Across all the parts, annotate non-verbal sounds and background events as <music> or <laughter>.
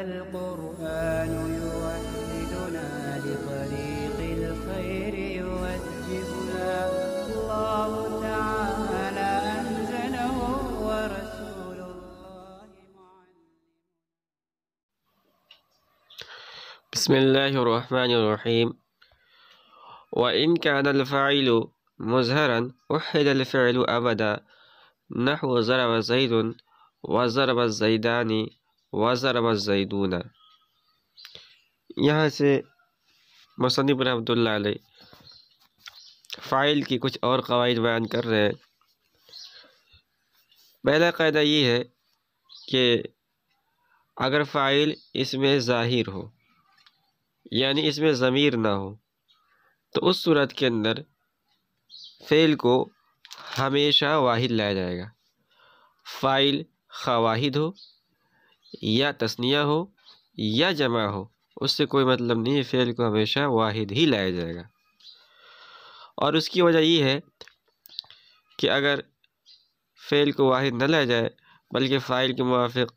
القرآن يوحدنا لطريق الخير يوجهنا الله تعالى أنزله ورسول الله بسم الله الرحمن الرحيم وإن كان الفاعل مزهرا وحد الفعل أبدا نحو ضرب زيد وضرب الزيدان واضح ردونہ یہاں سے مصنف رحمۃ اللہ علیہ فائل کی کچھ اور قواعد بیان کر رہے ہیں پہلا قاعدہ یہ ہے کہ اگر فائل اس میں ظاہر ہو یعنی اس میں ضمیر نہ ہو تو اس صورت کے اندر فعل کو ہمیشہ واحد لایا جائے گا فائل خواہد ہو یا تسنیہ ہو یا جمع ہو اس سے کوئی مطلب نہیں ہے فیل کو ہمیشہ واحد ہی لایا جائے گا اور اس کی وجہ یہ ہے کہ اگر فعل کو واحد نہ لایا جائے بلکہ فائل کے موافق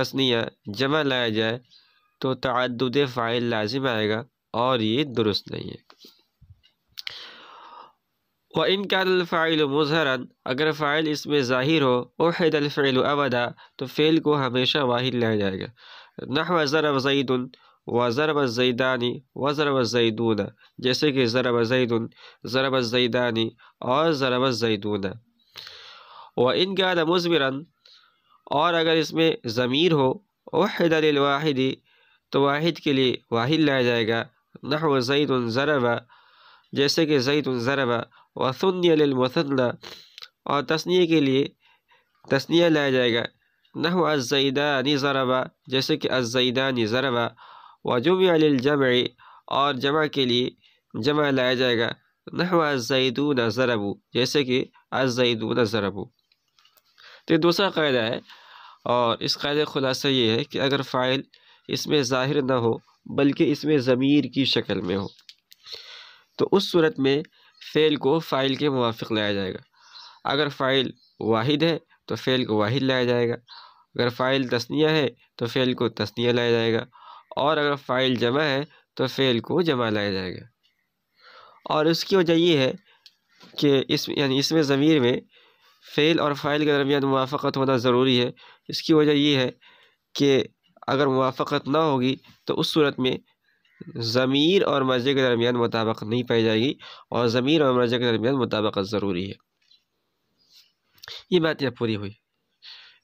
تسنیہ جمع لایا جائے تو تعدد فائل لازم آئے گا اور یہ درست نہیں ہے و ان کا الفاعل مظہراً اگر فائل اس میں ظاہر ہو و حید الفعل اودا تو فعل کو ہمیشہ واحد لایا جائے گا نحو و ضرب ضعید و ضرب زعیدانی و ضرب ضعیدہ جیسے کہ ضرب ضعید ضرب زعیدانی اور ضرب زعدونہ و ان قادمر اور اگر اس میں ضمیر ہو وحید الواحدی تو واحد کے لیے واحد لایا جائے گا نحو و زعد الضربِ جیسے کہ زعید الضربِ وسنی علی عل اور تسنی کے لیے تسنیہ لایا جائے گا نہ ہو ضربہ جیسے کہ الزیدانی ضربہ وجمع و جمع اور جمع کے لیے جمع لایا جائے گا نہ ہو ضربو جیسے کہ الزیدون و تو یہ دوسرا قاعدہ ہے اور اس قاعدہ خلاصہ یہ ہے کہ اگر فائل اس میں ظاہر نہ ہو بلکہ اس میں ضمیر کی شکل میں ہو تو اس صورت میں فیل کو فائل کے موافق لایا جائے گا اگر فائل واحد ہے تو فیل کو واحد لایا جائے گا اگر فائل تصنیہ ہے تو فیل کو تصنیہ لایا جائے گا اور اگر فائل جمع ہے تو فیل کو جمع لایا جائے گا اور اس کی وجہ یہ ہے کہ اس یعنی اس میں ضمیر میں فیل اور فائل کے درمیان موافقت ہونا ضروری ہے اس کی وجہ یہ ہے کہ اگر موافقت نہ ہوگی تو اس صورت میں ضمیر اور مرجع کے درمیان مطابق نہیں پائی جائے گی اور ضمیر اور مرجع کے درمیان مطابقت ضروری ہے یہ بات یہ پوری ہوئی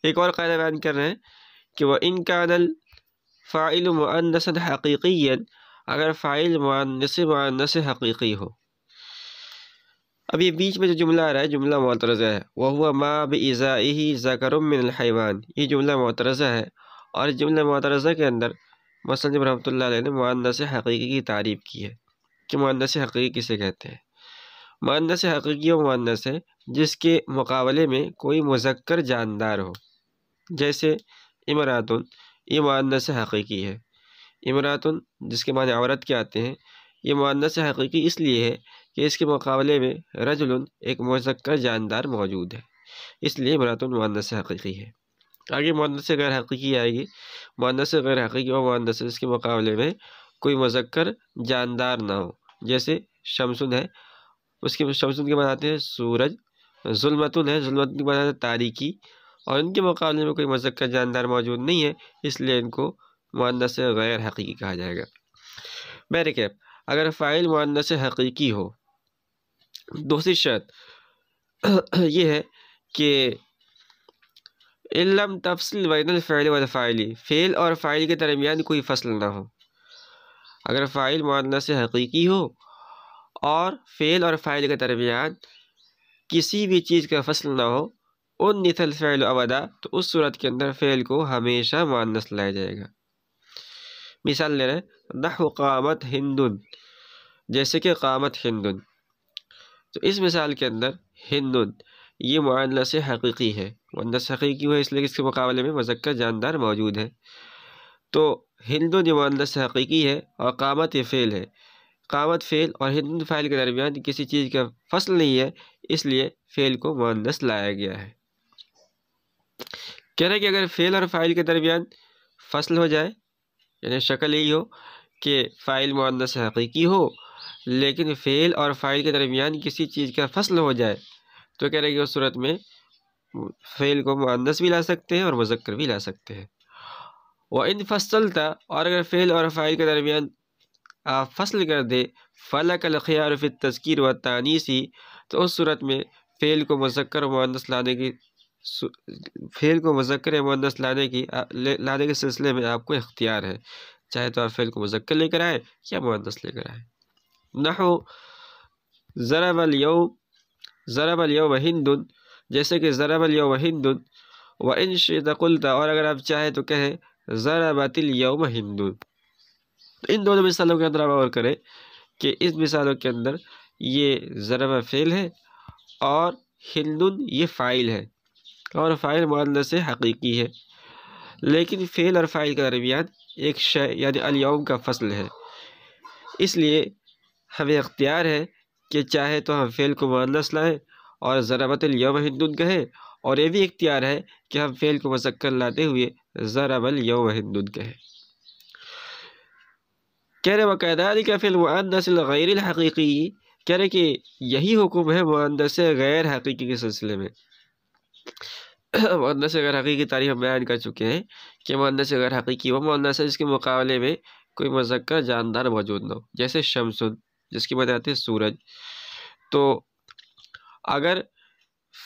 ایک اور قائدہ بیان کر رہے ہیں کہ وہ ان کا عدل فائل معنس حقیقی اگر فائل معنس معنس حقیقی ہو اب یہ بیچ میں جو جملہ آ رہا ہے جملہ معترضہ ہے وہ ہوا ما بزا ذکر یہ جملہ معترضہ ہے اور جملہ معترضہ کے اندر مصنف رحمۃ اللہ علیہ نے معدر سے حقیقی کی تعریف کی ہے کہ مان سے حقیقی کسے کہتے ہیں مان سے حقیقی و معنس جس کے مقابلے میں کوئی مذکر جاندار ہو جیسے امراتن یہ مان سے حقیقی ہے امراتن جس کے معنی عورت کے آتے ہیں یہ مان سے حقیقی اس لیے ہے کہ اس کے مقابلے میں رجلن ایک مذکر جاندار موجود ہے اس لیے امراتن ماننا سے حقیقی ہے آگے مانر سے غیر حقیقی آئے گی ماننا سے غیر حقیقی اور ماندہ سے اس کے مقابلے میں کوئی مذکر جاندار نہ ہو جیسے شمسن ہے اس کے شمسن کے بناتے ہیں سورج ظلمتن ہے ظلمتن کے بناتے ہیں تاریکی اور ان کے مقابلے میں کوئی مذکر جاندار موجود نہیں ہے اس لیے ان کو ماننا سے غیر حقیقی کہا جائے گا میرے کیپ اگر فائل ماننا سے حقیقی ہو دوسری شرط یہ ہے کہ علم تفصل بین الفعل و فائلی فعل اور فائل کے درمیان کوئی فصل نہ ہو اگر فائل معنی سے حقیقی ہو اور فعل اور فائل کے درمیان کسی بھی چیز کا فصل نہ ہو ان نتل فعل اودا تو اس صورت کے اندر فعل کو ہمیشہ معنس لایا جائے گا مثال لے رہے نحو قامت ہندن جیسے کہ قامت ہندن تو اس مثال کے اندر ہندن یہ معادلہ سے حقیقی ہے ماندس حقیقی ہوئے اس لیے اس کے مقابلے میں مذکر جاندار موجود ہے تو ہند و سے حقیقی ہے اور قامت یہ فیل ہے قامت فیل اور ہند فعل فائل کے درمیان کسی چیز کا فصل نہیں ہے اس لیے فیل کو معندس لایا گیا ہے کہہ رہے کہ اگر فیل اور فائل کے درمیان فصل ہو جائے یعنی شکل یہی ہو کہ فائل معانہ سے حقیقی ہو لیکن فیل اور فائل کے درمیان کسی چیز کا فصل ہو جائے تو کہہ رہے کہ اس صورت میں فعل کو معندس بھی لا سکتے ہیں اور مذکر بھی لا سکتے ہیں وَإِن ان فصل تھا اور اگر فعل اور فائل کے درمیان آپ فصل کر دے فَلَكَ الْخِيَارُ فِي التَّذْكِيرُ وَالتَّعْنِيسِ تذکیر و تانیسی تو اس صورت میں فعل کو مذکر و معس لانے کی فعل کو مذکر معنس لانے کی لانے کے سلسلے میں آپ کو اختیار ہے چاہے تو آپ فعل کو مذکر لے کر آئیں یا معنس لے کر آئیں نحو ضرب ذرا ضرب الیو ہند جیسے کہ ضرب الیو ہند و انشلتا اور اگر آپ چاہیں تو کہیں ضربت الیوم یوم ان دونوں مثالوں کے اندر آپ غور کریں کہ اس مثالوں کے اندر یہ ضرب فعل ہے اور ہند یہ فائل ہے اور فائل ماننے سے حقیقی ہے لیکن فعل اور فائل کے درمیان ایک شے یعنی الیوم کا فصل ہے اس لیے ہمیں اختیار ہے کہ چاہے تو ہم فعل کو مؤنث لائیں اور ضربت الیوم ہندن کہیں اور یہ بھی اختیار ہے کہ ہم فعل کو مذکر لاتے ہوئے ضرب الیوم ہندن کہیں کہہ رہے وہ کا فیل مؤنث الغیر الحقیقی کہہ رہے کہ یہی حکم ہے مؤنث غیر حقیقی کے سلسلے میں <coughs> غیر حقیقی تاریخ ہم بیان کر چکے ہیں کہ مان غیر حقیقی وہ جس کے مقابلے میں کوئی مذکر جاندار موجود نہ ہو جیسے شمسن جس کی بتاتے ہیں سورج تو اگر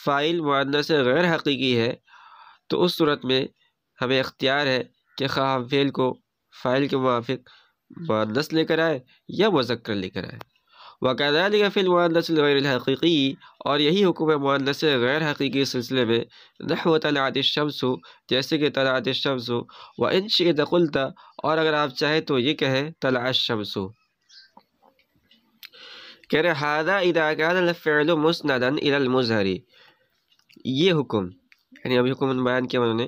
فائل ماننا سے غیر حقیقی ہے تو اس صورت میں ہمیں اختیار ہے کہ خواہ فیل کو فائل کے موافق معس لے کر آئے یا مذکر لے کر آئے باقاعدہ غیر فی المان نسل غیر الحقیقی اور یہی حکم مانناس غیر حقیقی سلسلے میں نحو ہو طلعت ہو جیسے کہ تلعتش الشمس ہو شِئِدَ قُلْتَ اور اگر آپ چاہیں تو یہ کہیں طلاش الشمس ہو کہہ رہے کردا ادا کا مسندن الی المظہری یہ حکم یعنی ابھی حکم بیان کیا انہوں نے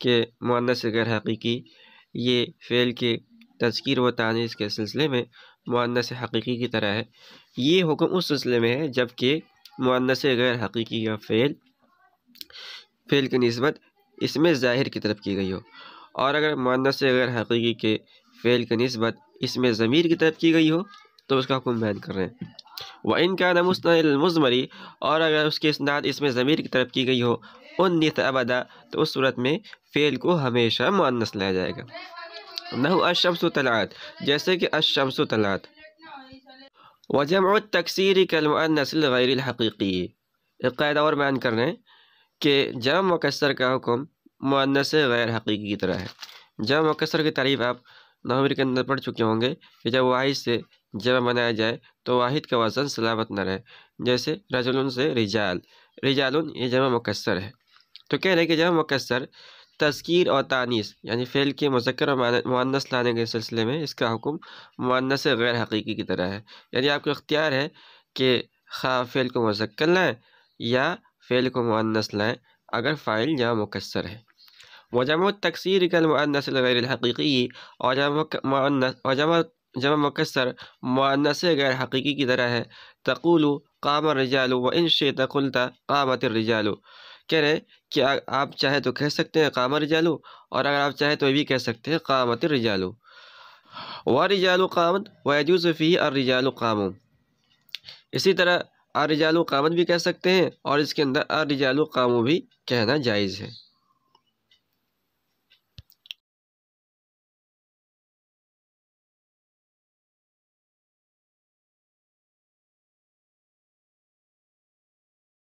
کہ معن غیر حقیقی یہ فعل کے تذکیر و تانیس کے سلسلے میں معنسِ حقیقی کی طرح ہے یہ حکم اس سلسلے میں ہے جب کہ معن غیر حقیقی کا فعل فعل کی نسبت اس میں ظاہر کی طرف کی گئی ہو اور اگر معن غیر حقیقی کے فعل کے نسبت اس میں ضمیر کی طرف کی گئی ہو تو اس کا حکم بیان کر رہے ہیں وہ ان کا نمسن المزمری اور اگر اس کی اسناد اس میں ضمیر کی طرف کی گئی ہو ان نیت ابدا تو اس صورت میں فعل کو ہمیشہ معنس لایا جائے گا نحو اشمس طلعت جیسے کہ اش و طلعت وضہ محمد تکسیری قلم نسل غیر الحقیقی ایک قاعدہ اور بیان کر رہے ہیں کہ جامع مکصر کا حکم معنس غیر حقیقی کی طرح ہے و مکثر کی تعریف آپ نومر کے اندر پڑھ چکے ہوں گے کہ جب واحد سے جمع بنایا جائے تو واحد کا وزن سلامت نہ رہے جیسے رجلن سے رجال رجالن یہ جمع مکسر ہے تو کہہ رہے کہ جمع مکسر تذکیر اور تانیس یعنی فیل کے مذکر اور معنس لانے کے سلسلے میں اس کا حکم معنس غیر حقیقی کی طرح ہے یعنی آپ کو اختیار ہے کہ خواہ فعل کو مذکر لائیں یا فیل کو معنس لائیں اگر فائل جمع مکسر ہے وجمع التکثیر کا المعنس غیر الحقیقی اور جمع جامع مکسر معنس غیر حقیقی کی طرح ہے تقول قام الرجال و ان انشید قلتا قامت الرجال کہہ رہے کہ آپ چاہے تو کہہ سکتے ہیں قام الرجال اور اگر آپ چاہے تو یہ کہہ سکتے ہیں قامت الرجال و رجال القامت و الرجال قام اسی طرح الرجال قامت بھی کہہ سکتے ہیں اور اس کے اندر الرجال قام بھی کہنا جائز ہے